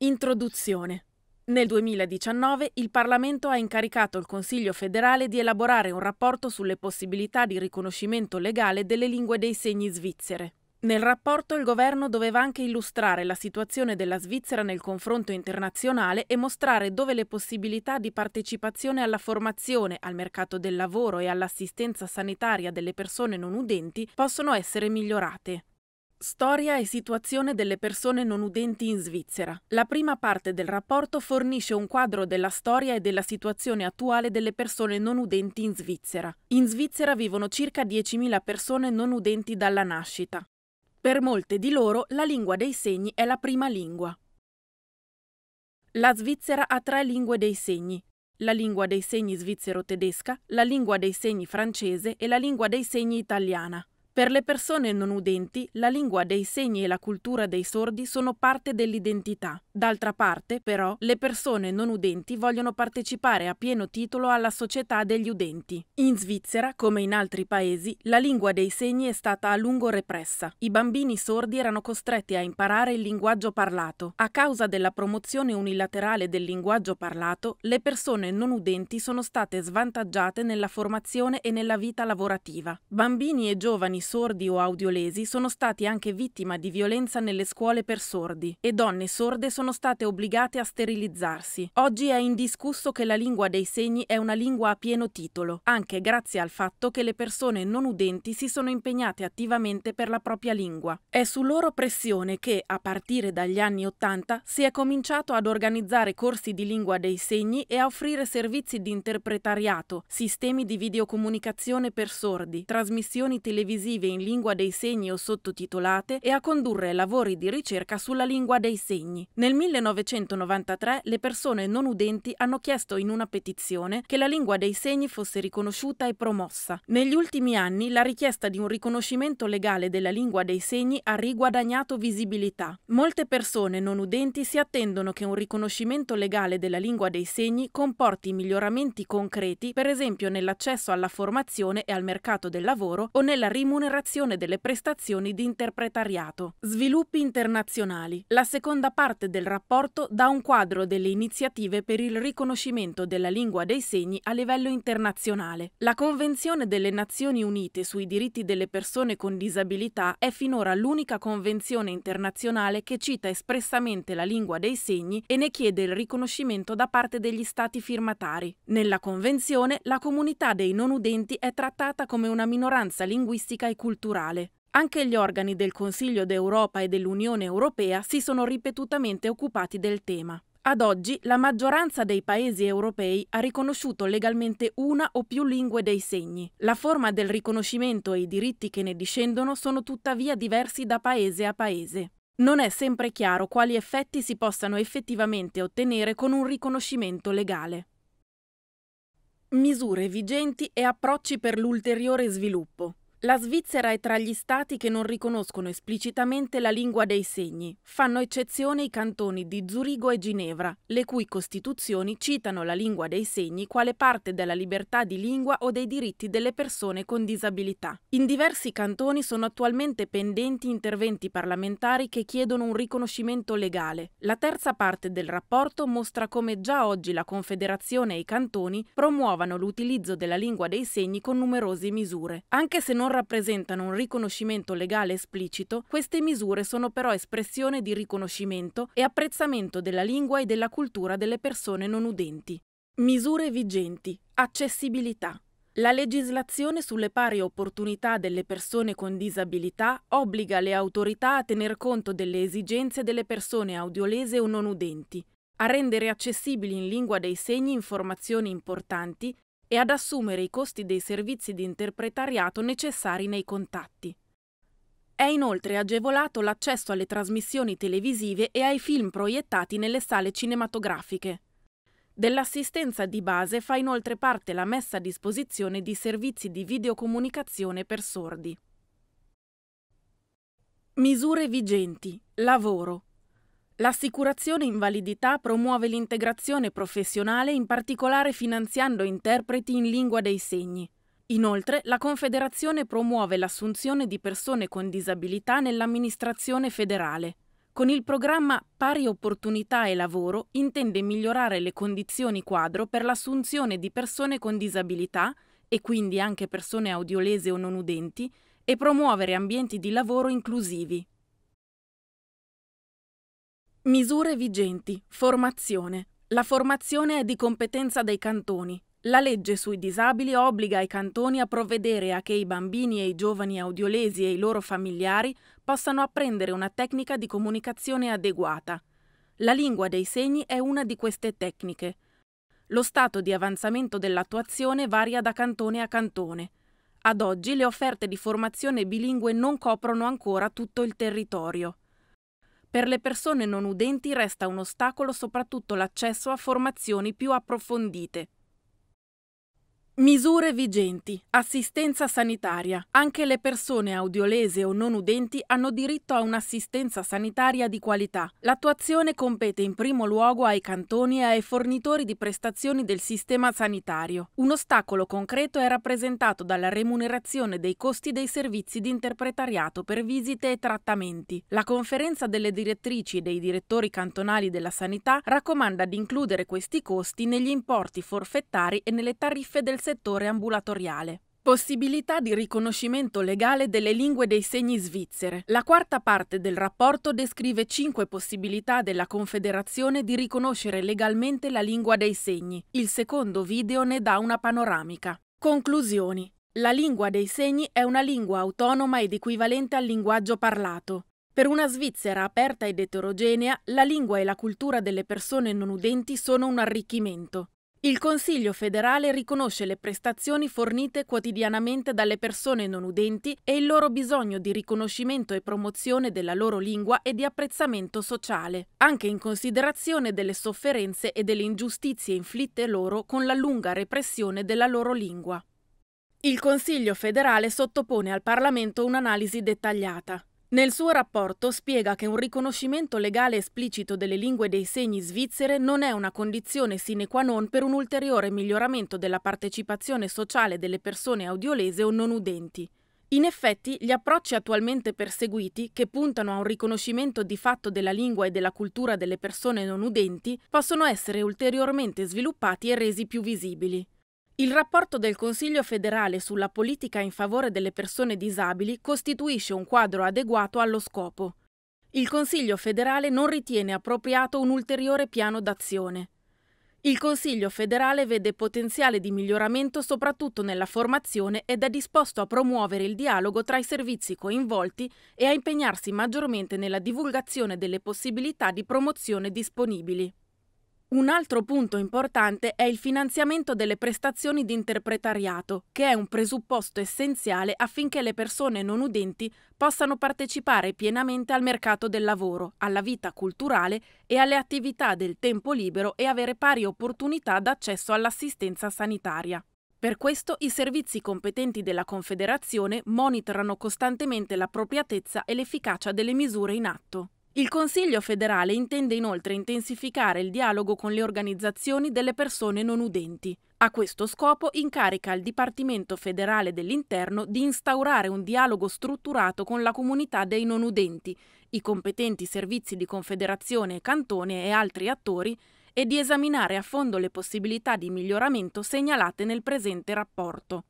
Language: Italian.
Introduzione. Nel 2019 il Parlamento ha incaricato il Consiglio federale di elaborare un rapporto sulle possibilità di riconoscimento legale delle lingue dei segni svizzere. Nel rapporto il governo doveva anche illustrare la situazione della Svizzera nel confronto internazionale e mostrare dove le possibilità di partecipazione alla formazione, al mercato del lavoro e all'assistenza sanitaria delle persone non udenti possono essere migliorate. Storia e situazione delle persone non udenti in Svizzera. La prima parte del rapporto fornisce un quadro della storia e della situazione attuale delle persone non udenti in Svizzera. In Svizzera vivono circa 10.000 persone non udenti dalla nascita. Per molte di loro la lingua dei segni è la prima lingua. La Svizzera ha tre lingue dei segni, la lingua dei segni svizzero-tedesca, la lingua dei segni francese e la lingua dei segni italiana. Per le persone non udenti, la lingua dei segni e la cultura dei sordi sono parte dell'identità. D'altra parte, però, le persone non udenti vogliono partecipare a pieno titolo alla società degli udenti. In Svizzera, come in altri paesi, la lingua dei segni è stata a lungo repressa. I bambini sordi erano costretti a imparare il linguaggio parlato. A causa della promozione unilaterale del linguaggio parlato, le persone non udenti sono state svantaggiate nella formazione e nella vita lavorativa. Bambini e giovani sordi o audiolesi sono stati anche vittima di violenza nelle scuole per sordi e donne sorde sono state obbligate a sterilizzarsi. Oggi è indiscusso che la lingua dei segni è una lingua a pieno titolo, anche grazie al fatto che le persone non udenti si sono impegnate attivamente per la propria lingua. È su loro pressione che, a partire dagli anni Ottanta, si è cominciato ad organizzare corsi di lingua dei segni e a offrire servizi di interpretariato, sistemi di videocomunicazione per sordi, trasmissioni televisive narrative in lingua dei segni o sottotitolate e a condurre lavori di ricerca sulla lingua dei segni. Nel 1993 le persone non udenti hanno chiesto in una petizione che la lingua dei segni fosse riconosciuta e promossa. Negli ultimi anni la richiesta di un riconoscimento legale della lingua dei segni ha riguadagnato visibilità. Molte persone non udenti si attendono che un riconoscimento legale della lingua dei segni comporti miglioramenti concreti, per esempio nell'accesso alla formazione e al mercato del lavoro o nella rimunerazione in delle prestazioni di interpretariato. Sviluppi internazionali. La seconda parte del rapporto dà un quadro delle iniziative per il riconoscimento della lingua dei segni a livello internazionale. La Convenzione delle Nazioni Unite sui diritti delle persone con disabilità è finora l'unica convenzione internazionale che cita espressamente la lingua dei segni e ne chiede il riconoscimento da parte degli stati firmatari. Nella Convenzione la comunità dei non udenti è trattata come una minoranza linguistica e culturale. Anche gli organi del Consiglio d'Europa e dell'Unione Europea si sono ripetutamente occupati del tema. Ad oggi la maggioranza dei paesi europei ha riconosciuto legalmente una o più lingue dei segni. La forma del riconoscimento e i diritti che ne discendono sono tuttavia diversi da paese a paese. Non è sempre chiaro quali effetti si possano effettivamente ottenere con un riconoscimento legale. Misure vigenti e approcci per l'ulteriore sviluppo. La Svizzera è tra gli stati che non riconoscono esplicitamente la lingua dei segni. Fanno eccezione i cantoni di Zurigo e Ginevra, le cui costituzioni citano la lingua dei segni quale parte della libertà di lingua o dei diritti delle persone con disabilità. In diversi cantoni sono attualmente pendenti interventi parlamentari che chiedono un riconoscimento legale. La terza parte del rapporto mostra come già oggi la Confederazione e i cantoni promuovano l'utilizzo della lingua dei segni con numerose misure. Anche se non non rappresentano un riconoscimento legale esplicito, queste misure sono però espressione di riconoscimento e apprezzamento della lingua e della cultura delle persone non udenti. Misure vigenti. Accessibilità. La legislazione sulle pari opportunità delle persone con disabilità obbliga le autorità a tener conto delle esigenze delle persone audiolese o non udenti, a rendere accessibili in lingua dei segni informazioni importanti e ad assumere i costi dei servizi di interpretariato necessari nei contatti. È inoltre agevolato l'accesso alle trasmissioni televisive e ai film proiettati nelle sale cinematografiche. Dell'assistenza di base fa inoltre parte la messa a disposizione di servizi di videocomunicazione per sordi. Misure vigenti. Lavoro. L'assicurazione invalidità promuove l'integrazione professionale, in particolare finanziando interpreti in lingua dei segni. Inoltre, la Confederazione promuove l'assunzione di persone con disabilità nell'amministrazione federale. Con il programma Pari opportunità e lavoro intende migliorare le condizioni quadro per l'assunzione di persone con disabilità e quindi anche persone audiolese o non udenti e promuovere ambienti di lavoro inclusivi. Misure vigenti. Formazione. La formazione è di competenza dei cantoni. La legge sui disabili obbliga i cantoni a provvedere a che i bambini e i giovani audiolesi e i loro familiari possano apprendere una tecnica di comunicazione adeguata. La lingua dei segni è una di queste tecniche. Lo stato di avanzamento dell'attuazione varia da cantone a cantone. Ad oggi le offerte di formazione bilingue non coprono ancora tutto il territorio. Per le persone non udenti resta un ostacolo soprattutto l'accesso a formazioni più approfondite, Misure vigenti, assistenza sanitaria. Anche le persone audiolese o non udenti hanno diritto a un'assistenza sanitaria di qualità. L'attuazione compete in primo luogo ai cantoni e ai fornitori di prestazioni del sistema sanitario. Un ostacolo concreto è rappresentato dalla remunerazione dei costi dei servizi di interpretariato per visite e trattamenti. La conferenza delle direttrici e dei direttori cantonali della sanità raccomanda di includere questi costi negli importi forfettari e nelle tariffe del servizio settore ambulatoriale. Possibilità di riconoscimento legale delle lingue dei segni svizzere. La quarta parte del rapporto descrive cinque possibilità della Confederazione di riconoscere legalmente la lingua dei segni. Il secondo video ne dà una panoramica. Conclusioni. La lingua dei segni è una lingua autonoma ed equivalente al linguaggio parlato. Per una Svizzera aperta ed eterogenea, la lingua e la cultura delle persone non udenti sono un arricchimento. Il Consiglio federale riconosce le prestazioni fornite quotidianamente dalle persone non udenti e il loro bisogno di riconoscimento e promozione della loro lingua e di apprezzamento sociale, anche in considerazione delle sofferenze e delle ingiustizie inflitte loro con la lunga repressione della loro lingua. Il Consiglio federale sottopone al Parlamento un'analisi dettagliata. Nel suo rapporto spiega che un riconoscimento legale esplicito delle lingue dei segni svizzere non è una condizione sine qua non per un ulteriore miglioramento della partecipazione sociale delle persone audiolese o non udenti. In effetti, gli approcci attualmente perseguiti, che puntano a un riconoscimento di fatto della lingua e della cultura delle persone non udenti, possono essere ulteriormente sviluppati e resi più visibili. Il rapporto del Consiglio federale sulla politica in favore delle persone disabili costituisce un quadro adeguato allo scopo. Il Consiglio federale non ritiene appropriato un ulteriore piano d'azione. Il Consiglio federale vede potenziale di miglioramento soprattutto nella formazione ed è disposto a promuovere il dialogo tra i servizi coinvolti e a impegnarsi maggiormente nella divulgazione delle possibilità di promozione disponibili. Un altro punto importante è il finanziamento delle prestazioni di interpretariato, che è un presupposto essenziale affinché le persone non udenti possano partecipare pienamente al mercato del lavoro, alla vita culturale e alle attività del tempo libero e avere pari opportunità d'accesso all'assistenza sanitaria. Per questo i servizi competenti della Confederazione monitorano costantemente l'appropriatezza e l'efficacia delle misure in atto. Il Consiglio federale intende inoltre intensificare il dialogo con le organizzazioni delle persone non udenti. A questo scopo incarica il Dipartimento federale dell'Interno di instaurare un dialogo strutturato con la comunità dei non udenti, i competenti servizi di Confederazione, Cantone e altri attori e di esaminare a fondo le possibilità di miglioramento segnalate nel presente rapporto.